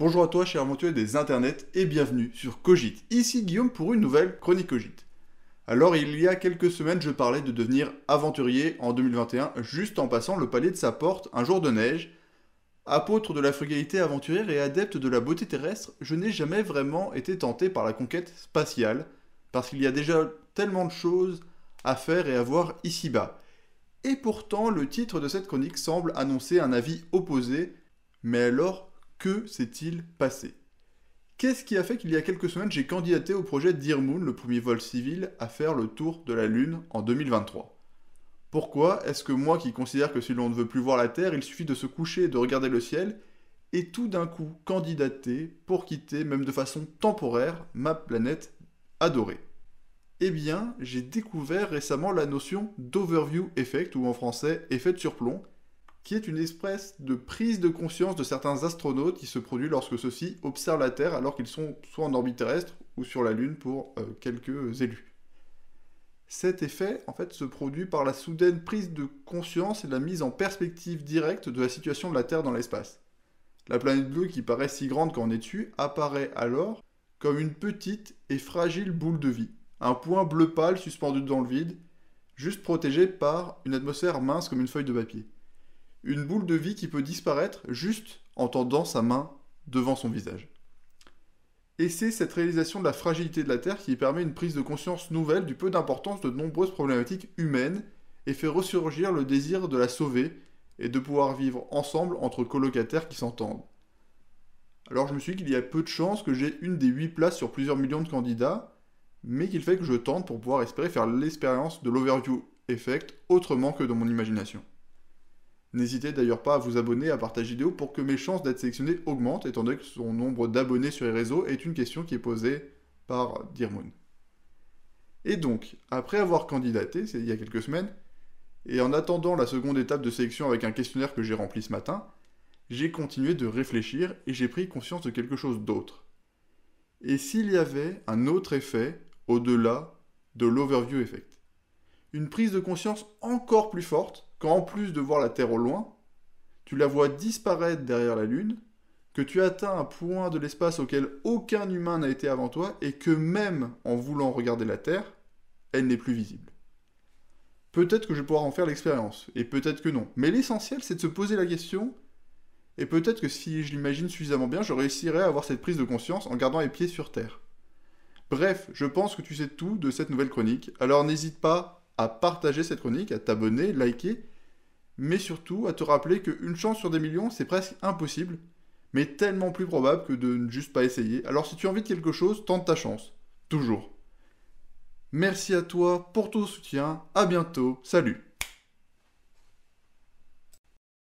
Bonjour à toi, cher aventurier des internets, et bienvenue sur Cogite. Ici Guillaume pour une nouvelle chronique Cogite. Alors, il y a quelques semaines, je parlais de devenir aventurier en 2021, juste en passant le palier de sa porte un jour de neige. Apôtre de la frugalité aventurière et adepte de la beauté terrestre, je n'ai jamais vraiment été tenté par la conquête spatiale, parce qu'il y a déjà tellement de choses à faire et à voir ici-bas. Et pourtant, le titre de cette chronique semble annoncer un avis opposé, mais alors que s'est-il passé Qu'est-ce qui a fait qu'il y a quelques semaines, j'ai candidaté au projet Dear Moon, le premier vol civil à faire le tour de la Lune en 2023 Pourquoi est-ce que moi qui considère que si l'on ne veut plus voir la Terre, il suffit de se coucher et de regarder le ciel, et tout d'un coup candidater pour quitter, même de façon temporaire, ma planète adorée eh bien, j'ai découvert récemment la notion d'overview effect, ou en français effet de surplomb, qui est une espèce de prise de conscience de certains astronautes qui se produit lorsque ceux-ci observent la Terre alors qu'ils sont soit en orbite terrestre ou sur la Lune pour euh, quelques élus. Cet effet, en fait, se produit par la soudaine prise de conscience et la mise en perspective directe de la situation de la Terre dans l'espace. La planète bleue, qui paraît si grande quand on est dessus, apparaît alors comme une petite et fragile boule de vie, un point bleu pâle suspendu dans le vide, juste protégé par une atmosphère mince comme une feuille de papier une boule de vie qui peut disparaître juste en tendant sa main devant son visage. Et c'est cette réalisation de la fragilité de la Terre qui permet une prise de conscience nouvelle du peu d'importance de nombreuses problématiques humaines et fait ressurgir le désir de la sauver et de pouvoir vivre ensemble entre colocataires qui s'entendent. Alors je me suis dit qu'il y a peu de chances que j'ai une des 8 places sur plusieurs millions de candidats, mais qu'il fait que je tente pour pouvoir espérer faire l'expérience de l'overview effect autrement que dans mon imagination. N'hésitez d'ailleurs pas à vous abonner, à partager vidéo pour que mes chances d'être sélectionné augmentent, étant donné que son nombre d'abonnés sur les réseaux est une question qui est posée par Moon. Et donc, après avoir candidaté, c'est il y a quelques semaines, et en attendant la seconde étape de sélection avec un questionnaire que j'ai rempli ce matin, j'ai continué de réfléchir et j'ai pris conscience de quelque chose d'autre. Et s'il y avait un autre effet au-delà de l'overview effect une prise de conscience encore plus forte quand en plus de voir la Terre au loin, tu la vois disparaître derrière la Lune, que tu atteins un point de l'espace auquel aucun humain n'a été avant toi et que même en voulant regarder la Terre, elle n'est plus visible. Peut-être que je vais pouvoir en faire l'expérience, et peut-être que non. Mais l'essentiel, c'est de se poser la question, et peut-être que si je l'imagine suffisamment bien, je réussirai à avoir cette prise de conscience en gardant les pieds sur Terre. Bref, je pense que tu sais tout de cette nouvelle chronique, alors n'hésite pas à partager cette chronique, à t'abonner, liker, mais surtout à te rappeler qu'une chance sur des millions, c'est presque impossible, mais tellement plus probable que de ne juste pas essayer. Alors si tu as envie de quelque chose, tente ta chance. Toujours. Merci à toi pour ton soutien, à bientôt, salut